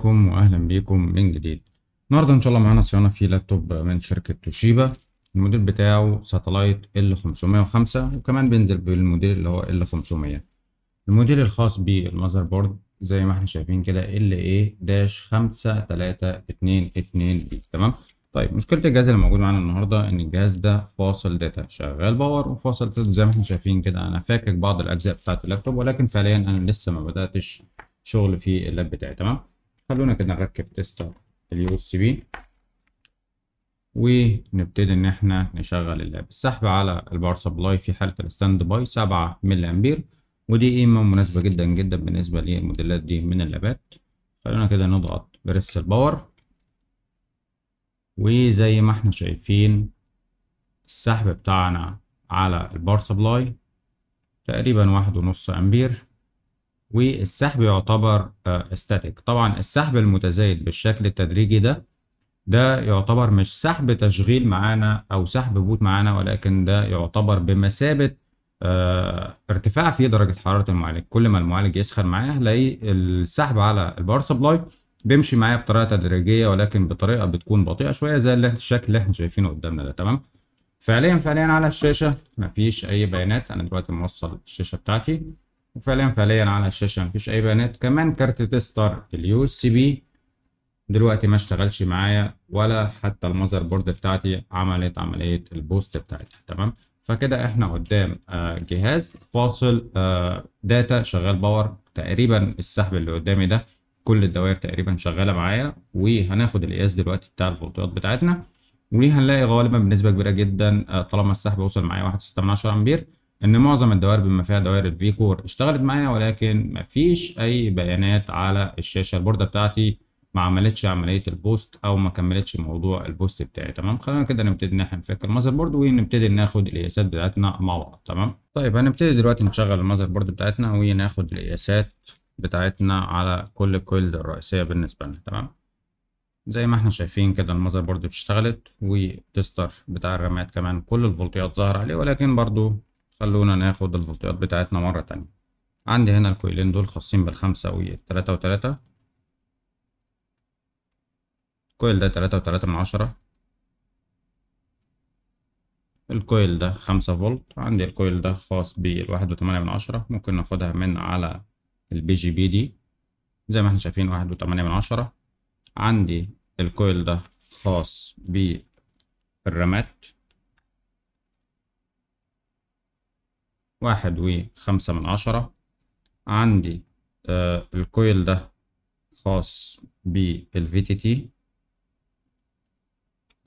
عليكم واهلا بيكم من جديد النهارده ان شاء الله معانا صيانه في لابتوب من شركه توشيبا الموديل بتاعه ساتلايت ال 505 وكمان بينزل بالموديل اللي هو ال 500 الموديل الخاص بالمذر بورد زي ما احنا شايفين كده ال اي داش 5322 بي تمام طيب مشكله الجهاز اللي موجود معانا النهارده ان الجهاز ده فاصل داتا شغال باور وفاصل داتا زي ما احنا شايفين كده انا فاكك بعض الاجزاء بتاعه اللابتوب ولكن فعليا انا لسه ما بداتش شغل في اللاب بتاعي تمام خلونا كده نركب تيستر اليو اس بي ونبتدي ان احنا نشغل اللاب السحب على الباور سبلاي في حاله الستاند باي 7 ملي امبير ودي قيمه مناسبه جدا جدا بالنسبه للموديلات دي من اللابات خلونا كده نضغط بريس الباور وزي ما احنا شايفين السحب بتاعنا على الباور سبلاي تقريبا واحد ونص امبير والسحب يعتبر استاتيك آه، طبعا السحب المتزايد بالشكل التدريجي ده ده يعتبر مش سحب تشغيل معانا او سحب بوت معانا ولكن ده يعتبر بمثابه آه ارتفاع في درجه حراره المعالج كل ما المعالج يسخن معايا هلاقي السحب على الباور سبلاي بيمشي معايا بطريقه تدريجيه ولكن بطريقه بتكون بطيئه شويه زي الشكل اللي احنا شايفينه قدامنا ده تمام فعليا فعليا على الشاشه مفيش اي بيانات انا دلوقتي موصل الشاشه بتاعتي وفعليا فعليا على الشاشة مفيش أي بيانات كمان كارت تستر اليو اس بي دلوقتي ما اشتغلش معايا ولا حتى المذر بورد بتاعتي عملت عملية البوست بتاعتها تمام فكده احنا قدام آه، جهاز فاصل داتا آه، شغال باور تقريبا السحب اللي قدامي ده كل الدوائر تقريبا شغاله معايا وهناخد القياس دلوقتي بتاع الفولتات بتاعتنا وهنلاقي غالبا بنسبه كبيره جدا آه، طالما السحب وصل معايا 1.6 امبير ان معظم الدوائر بما فيها دوائر الفي كور اشتغلت معايا ولكن مفيش اي بيانات على الشاشه البورده بتاعتي ما عملتش عمليه البوست او ما كملتش موضوع البوست بتاعي تمام خلينا كده نبتدي ان احنا نفك المذر بورد ونبتدي ناخد القياسات بتاعتنا مع بعض تمام طيب هنبتدي دلوقتي نشغل المذر بورد بتاعتنا وناخد القياسات بتاعتنا على كل الكويلز الرئيسيه بالنسبه لنا تمام زي ما احنا شايفين كده المذر بورد اشتغلت والتستر بتاع الرامات كمان كل الفولتيات ظهر عليه ولكن برضو خلونا ناخد الفولتيات بتاعتنا مرة تانية عندي هنا الكويلين دول خاصين بالخمسة والتلاتة إيه؟ وتلاتة الكويل ده تلاتة وتلاتة من عشرة الكويل ده خمسة فولت عندي الكويل ده خاص بالواحد وتمانية من عشرة ممكن ناخدها من على البي جي بي دي زي ما احنا شايفين واحد وتمانية من عشرة عندي الكويل ده خاص بالرامات واحد وخمسة من عشرة عندي آه الكويل ده خاص بالفي تي تي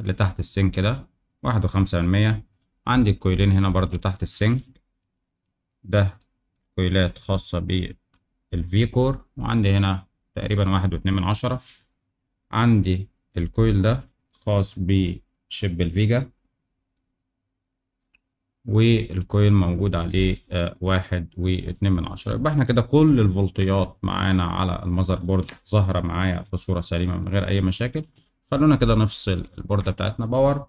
اللي تحت السنك ده واحد وخمسة من مية عندي الكويلين هنا برضو تحت السنك ده كويلات خاصة بالفي كور وعندي هنا تقريبا واحد واتنين من عشرة عندي الكويل ده خاص بشب الفيجا والكويل موجود عليه آه، واحد واتنين من عشرة يبقى احنا كده كل الفولتيات معانا على المذر بورد ظاهرة معايا بصورة سليمة من غير أي مشاكل خلونا كده نفصل البوردة بتاعتنا باور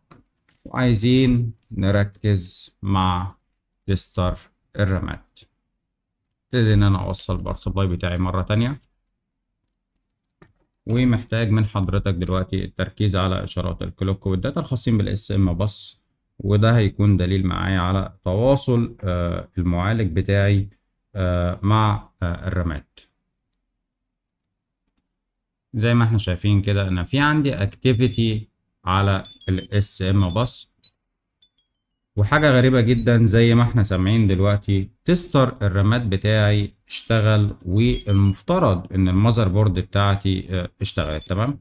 وعايزين نركز مع تيستر الرامات ابتدي ان انا اوصل الباور سبلاي بتاعي مرة تانية ومحتاج من حضرتك دلوقتي التركيز على اشارات الكلوك والداتا الخاصين بالاس ام بس وده هيكون دليل معايا على تواصل آه، المعالج بتاعي آه، مع آه، الرامات زي ما احنا شايفين كده ان في عندي اكتيفيتي على الاس ام بس وحاجة غريبة جدا زي ما احنا سامعين دلوقتي تستر الرامات بتاعي اشتغل والمفترض ان المذر بورد بتاعتي اشتغلت تمام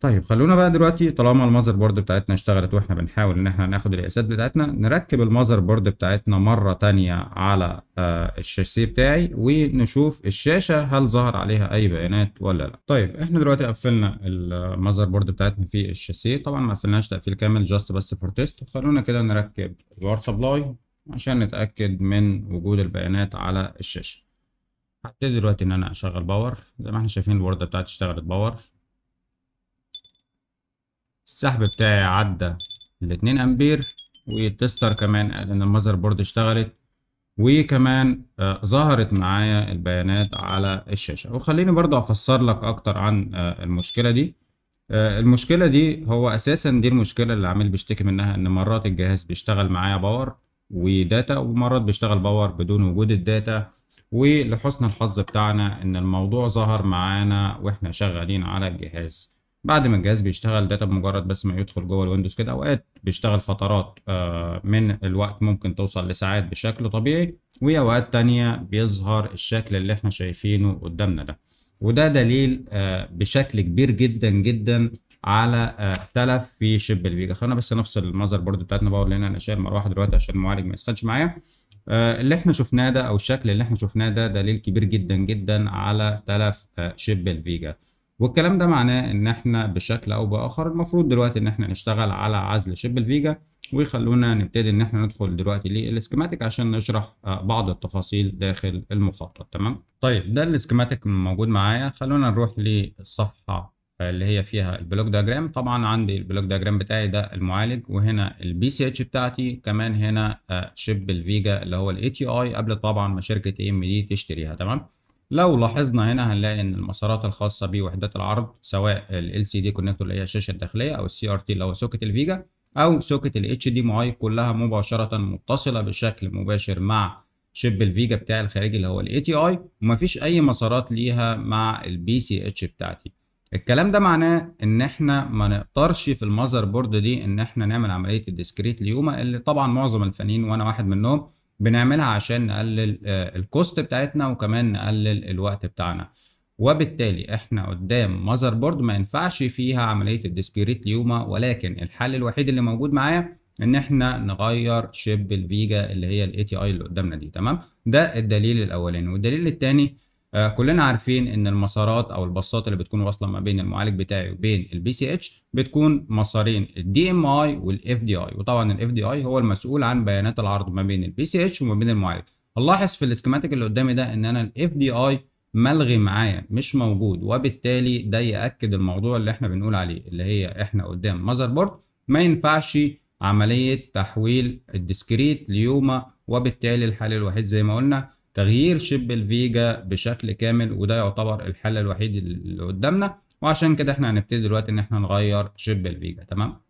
طيب خلونا بقى دلوقتي طالما المذر بورد بتاعتنا اشتغلت واحنا بنحاول ان احنا ناخد القياسات بتاعتنا نركب المذر بورد بتاعتنا مرة ثانيه على آه، الشاسيه بتاعي ونشوف الشاشة هل ظهر عليها اي بيانات ولا لا طيب احنا دلوقتي قفلنا المذر بورد بتاعتنا في الشاسيه طبعا ما قفلناش تقفيل كامل جاست بس فور تيست خلونا كده نركب الباور سبلاي عشان نتأكد من وجود البيانات على الشاشة هبتدي دلوقتي ان انا اشغل باور زي ما احنا شايفين الوردة بتاعتي اشتغلت باور السحب بتاعي عدى الاتنين امبير والتستر كمان قال ان المذر بورد اشتغلت وكمان آه ظهرت معايا البيانات على الشاشة وخليني برضو افسر لك اكتر عن آه المشكلة دي آه المشكلة دي هو اساسا دي المشكلة اللي العميل بيشتكي منها ان مرات الجهاز بيشتغل معايا باور وداتا ومرات بيشتغل باور بدون وجود الداتا ولحسن الحظ بتاعنا ان الموضوع ظهر معانا واحنا شغالين على الجهاز بعد ما الجهاز بيشتغل داتا بمجرد بس ما يدخل جوه الويندوز كده اوقات بيشتغل فترات آه، من الوقت ممكن توصل لساعات بشكل طبيعي واوقات تانية بيظهر الشكل اللي احنا شايفينه قدامنا ده وده دليل آه، بشكل كبير جدا جدا على آه، تلف في شيب الفيجا خلينا بس نفصل المذر بورد بتاعتنا بقول لنا انا شايل مروحه دلوقتي عشان المعالج ما يسخنش معايا اللي احنا شفناه ده او الشكل اللي احنا شفناه ده دليل كبير جدا جدا على تلف شيب الفيجا والكلام ده معناه ان احنا بشكل او باخر المفروض دلوقتي ان احنا نشتغل على عزل شيب الفيجا ويخلونا نبتدي ان احنا ندخل دلوقتي للسكيماتيك عشان نشرح آه، بعض التفاصيل داخل المخطط تمام طيب ده السكيماتيك موجود معايا خلونا نروح للصفحه آه، اللي هي فيها البلوك دياجرام طبعا عندي البلوك دياجرام بتاعي ده المعالج وهنا البي سي اتش بتاعتي كمان هنا آه، شيب الفيجا اللي هو الاي تي اي قبل طبعا ما شركه اي ام دي تشتريها تمام لو لاحظنا هنا هنلاقي ان المسارات الخاصه بوحدات العرض سواء ال LCD كونكتور اللي هي الشاشه الداخليه او السي ار تي اللي هو سوكت الفيجا او سوكت ال HDMI كلها مباشره متصله بشكل مباشر مع شيب الفيجا بتاع الخارجي اللي هو الاي تي اي ومفيش اي مسارات ليها مع البي سي اتش بتاعتي الكلام ده معناه ان احنا ما نقدرش في المذر بورد دي ان احنا نعمل عمليه الديسكريت ليوما اللي طبعا معظم الفنانين وانا واحد منهم بنعملها عشان نقلل آه، الكوست بتاعتنا وكمان نقلل الوقت بتاعنا وبالتالي احنا قدام ماذر بورد ما ينفعش فيها عمليه الديسكريت ليوما ولكن الحل الوحيد اللي موجود معايا ان احنا نغير شيب الفيجا اللي هي الاي تي اي اللي قدامنا دي تمام ده الدليل الاولاني والدليل الثاني آه، كلنا عارفين ان المسارات او الباصات اللي بتكون واصله ما بين المعالج بتاعي وبين البي سي اتش بتكون مسارين الدي ام اي والاف دي اي وطبعا الاف دي اي هو المسؤول عن بيانات العرض ما بين البي سي اتش وما بين المعالج هنلاحظ في الاسكيماتيك اللي قدامي ده ان انا الاف دي اي ملغي معايا مش موجود وبالتالي ده ياكد الموضوع اللي احنا بنقول عليه اللي هي احنا قدام ماذر بورد ما ينفعش عمليه تحويل الديسكريت ليوما وبالتالي الحل الوحيد زي ما قلنا تغيير شب الفيجا بشكل كامل وده يعتبر الحل الوحيد اللي قدامنا وعشان كده احنا هنبتدي دلوقتي ان احنا نغير شب الفيجا تمام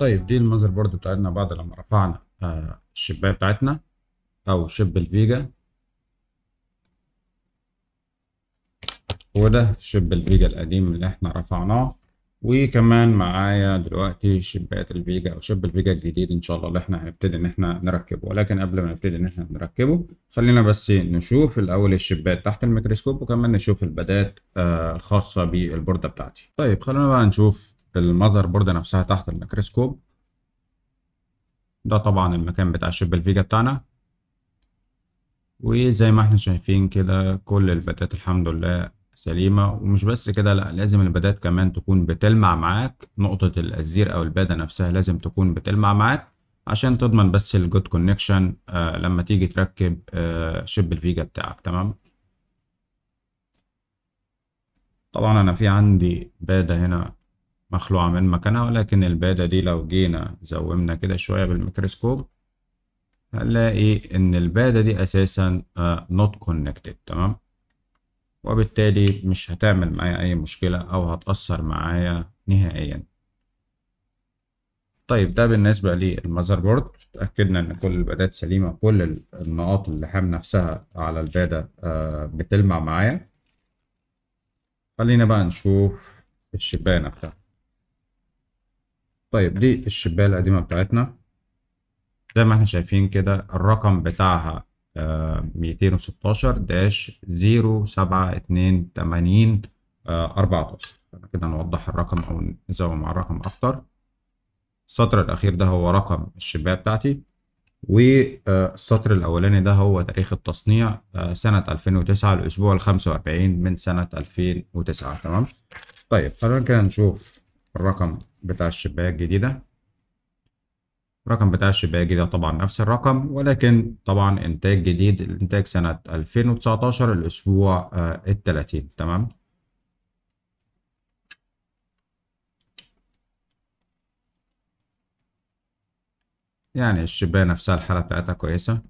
طيب دي المذر بورد بتاعتنا بعد لما رفعنا آه، الشبايه بتاعتنا او شب الفيجا وده شب الفيجا القديم اللي احنا رفعناه وكمان معايا دلوقتي شبات الفيجا او شب الفيجا الجديد ان شاء الله اللي احنا هنبتدي ان احنا نركبه ولكن قبل ما نبتدي ان احنا نركبه خلينا بس نشوف الاول الشبات تحت الميكروسكوب وكمان نشوف البدات آه، الخاصه بالبورده بتاعتي طيب خلينا بقى نشوف المذر بورد نفسها تحت الميكروسكوب ده طبعا المكان بتاع الشيب الفيجا بتاعنا وزي ما احنا شايفين كده كل البدات الحمد لله سليمة ومش بس كده لا لازم البدات كمان تكون بتلمع معاك نقطة الزير او البادة نفسها لازم تكون بتلمع معاك عشان تضمن بس الجود كونكشن آه لما تيجي تركب آه الفيجا بتاعك تمام طبعا انا في عندي بادة هنا مخلوعة من مكانها ولكن البادة دي لو جينا زومنا كده شوية بالميكروسكوب هنلاقي إن البادة دي أساسا آه، not connected تمام وبالتالي مش هتعمل معايا أي مشكلة أو هتأثر معايا نهائيا طيب ده بالنسبة للمذر بورد اتأكدنا إن كل البادات سليمة كل النقاط اللحام نفسها على البادة آه، بتلمع معايا خلينا بقى نشوف الشبانة بتاعتها طيب دي الشباية القديمة بتاعتنا زي ما احنا شايفين كده الرقم بتاعها آه، ميتين وستاشر داش زيرو سبعة اتنين تمانين آه، أربعتاشر كده نوضح الرقم أو نزود مع الرقم أكتر السطر الأخير ده هو رقم الشباية بتاعتي والسطر آه، الأولاني ده هو تاريخ التصنيع سنة 2009 الأسبوع الخمسة وأربعين من سنة 2009 تمام طيب خلونا كده نشوف الرقم بتاع الشباية الجديدة الرقم بتاع الشباية الجديدة طبعا نفس الرقم ولكن طبعا إنتاج جديد الإنتاج سنة 2019 الأسبوع آه، التلاتين تمام يعني الشباية نفسها الحالة بتاعتها كويسة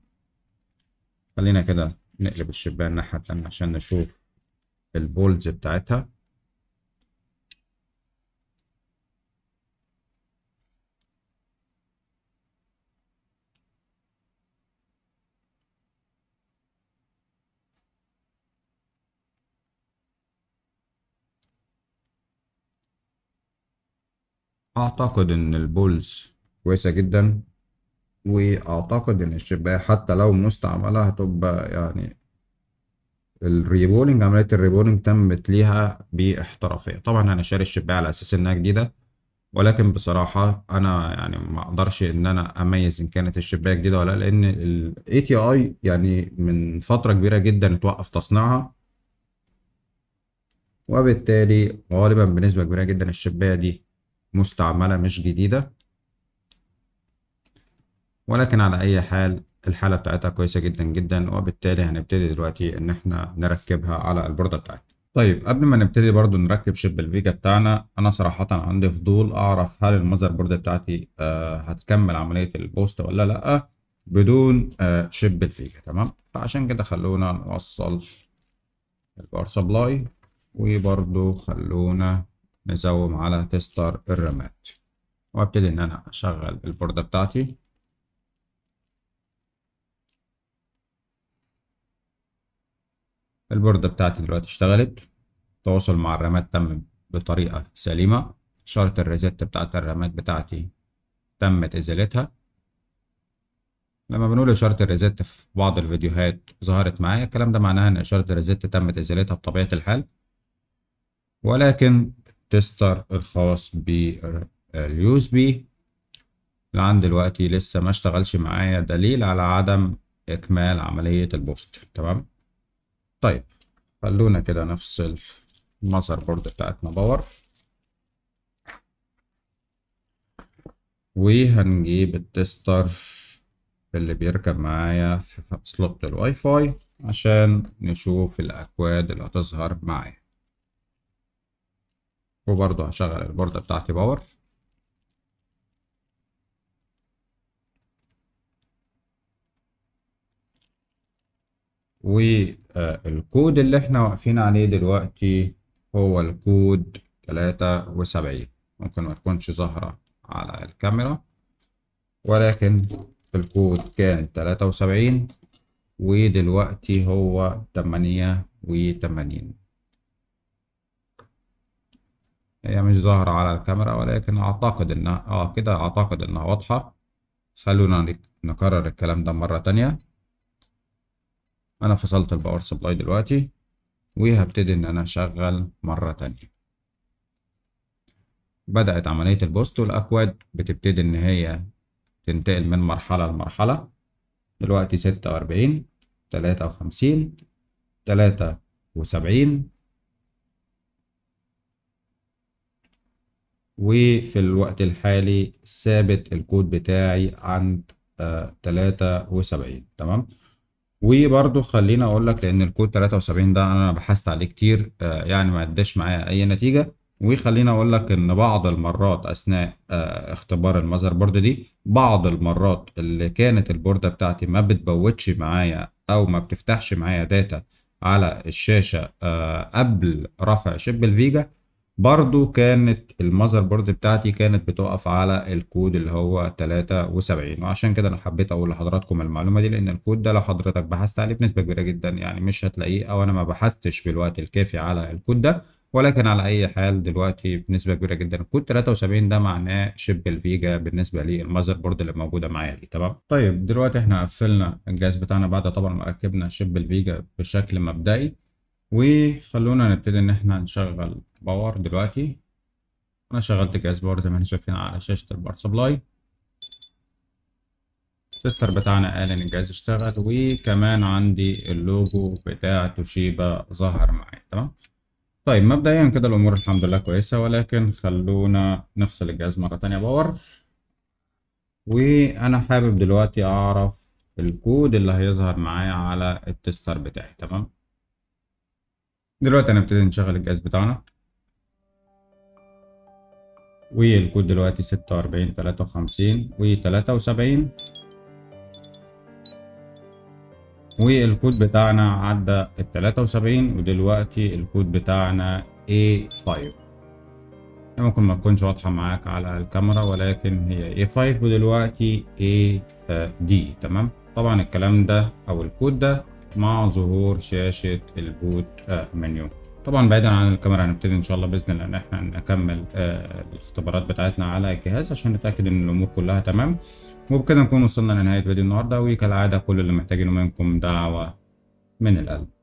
خلينا كده نقلب الشباية الناحية التانية عشان نشوف البولز بتاعتها أعتقد إن البولز كويسة جدا وأعتقد إن الشباية حتى لو مستعملة هتبقى يعني الريبولينج عملية الريبولينج تمت ليها باحترافية طبعا أنا شاري الشباية على أساس إنها جديدة ولكن بصراحة أنا يعني ما أقدرش إن أنا أميز إن كانت الشباية جديدة ولا لأ لأن تي ATI يعني من فترة كبيرة جدا اتوقف تصنيعها وبالتالي غالبا بنسبة كبيرة جدا الشباية دي مستعملة مش جديدة ولكن على أي حال الحالة بتاعتها كويسة جدا جدا وبالتالي هنبتدي دلوقتي إن إحنا نركبها على البوردة بتاعتنا. طيب قبل ما نبتدي برضو نركب شيب الفيجا بتاعنا أنا صراحة عندي فضول أعرف هل المذر بورد بتاعتي آه هتكمل عملية البوست ولا لأ بدون آه شيب الفيجا تمام فعشان كده خلونا نوصل الباور سبلاي وبرضو خلونا نزوم على تستر الرماد وابتدي ان انا اشغل البوردة بتاعتي البوردة بتاعتي دلوقتي اشتغلت التواصل مع الرماد تم بطريقة سليمة إشارة الريزت بتاعت الرماد بتاعتي تمت ازالتها لما بنقول إشارة الريزت في بعض الفيديوهات ظهرت معايا الكلام ده معناه إن إشارة الريزت تمت إزالتها بطبيعة الحال ولكن التستر الخاص باليو اس بي لعند دلوقتي لسه ما اشتغلش معايا دليل على عدم اكمال عملية البوست تمام طيب خلونا كده نفصل المذر بورد بتاعتنا باور وهنجيب التستر اللي بيركب معايا في سلوت الواي فاي عشان نشوف الاكواد اللي هتظهر معايا وبرضه هشغل البوردة بتاعتي باور والكود اللي احنا واقفين عليه دلوقتي هو الكود 73 ممكن ما تكونش ظاهرة على الكاميرا ولكن الكود كان 73 ودلوقتي هو 88 هي مش ظاهرة على الكاميرا ولكن أعتقد إنها آه كده أعتقد إنها واضحة خلونا نكرر الكلام ده مرة تانية أنا فصلت الباور سبلاي دلوقتي وهبتدي إن أنا أشغل مرة تانية بدأت عملية البوست والأكواد بتبتدي إن هي تنتقل من مرحلة لمرحلة دلوقتي ستة وأربعين تلاتة وخمسين تلاتة وسبعين وفي الوقت الحالي ثابت الكود بتاعي عند آه، تلاتة وسبعين تمام وبرضو خليني اقول لك لان الكود 73 ده انا بحثت عليه كتير آه، يعني ما اداش معايا اي نتيجه وخليني اقول لك ان بعض المرات اثناء آه، اختبار المذر بورد دي بعض المرات اللي كانت البورده بتاعتي ما بتبوتش معايا او ما بتفتحش معايا داتا على الشاشه قبل رفع شيب الفيجا برضو كانت المذر بورد بتاعتي كانت بتقف على الكود اللي هو 73 وعشان كده انا حبيت اقول لحضراتكم المعلومه دي لان الكود ده لو حضرتك بحثت عليه بنسبه كبيره جدا يعني مش هتلاقيه او انا ما بحثتش بالوقت الكافي على الكود ده ولكن على اي حال دلوقتي بنسبه كبيره جدا الكود 73 ده معناه شبه الفيجا بالنسبه للمذر بورد اللي موجوده معايا دي تمام طيب دلوقتي احنا قفلنا الجهاز بتاعنا بعد طبعا ما ركبنا شبه الفيجا بشكل مبدئي وخلونا نبتدي ان احنا نشغل باور دلوقتي انا شغلت جهاز باور زي ما احنا شايفين على شاشة الباور سبلاي التستر بتاعنا قال ان الجهاز اشتغل وكمان عندي اللوجو بتاع توشيبا ظهر معايا تمام طيب مبدئيا كده الامور الحمد لله كويسه ولكن خلونا نفصل الجهاز مره تانية باور وانا حابب دلوقتي اعرف الكود اللي هيظهر معايا على التستر بتاعي تمام دلوقتي هنبتدي نشغل الجهاز بتاعنا والكود دلوقتي ستة وأربعين تلاتة وخمسين وتلاتة وسبعين والكود بتاعنا عدى التلاتة وسبعين ودلوقتي الكود بتاعنا A5 ممكن ما تكونش واضحة معاك على الكاميرا ولكن هي A5 ودلوقتي AD تمام طبعا الكلام ده أو الكود ده مع ظهور شاشة البوت آه، منيو طبعا بعيدا عن الكاميرا هنبتدي ان شاء الله باذن الله ان احنا نكمل آه الاختبارات بتاعتنا على الجهاز عشان نتاكد ان الامور كلها تمام وبكده نكون وصلنا لنهايه فيديو النهارده وكالعاده كل اللي محتاجينه منكم دعوه من القلب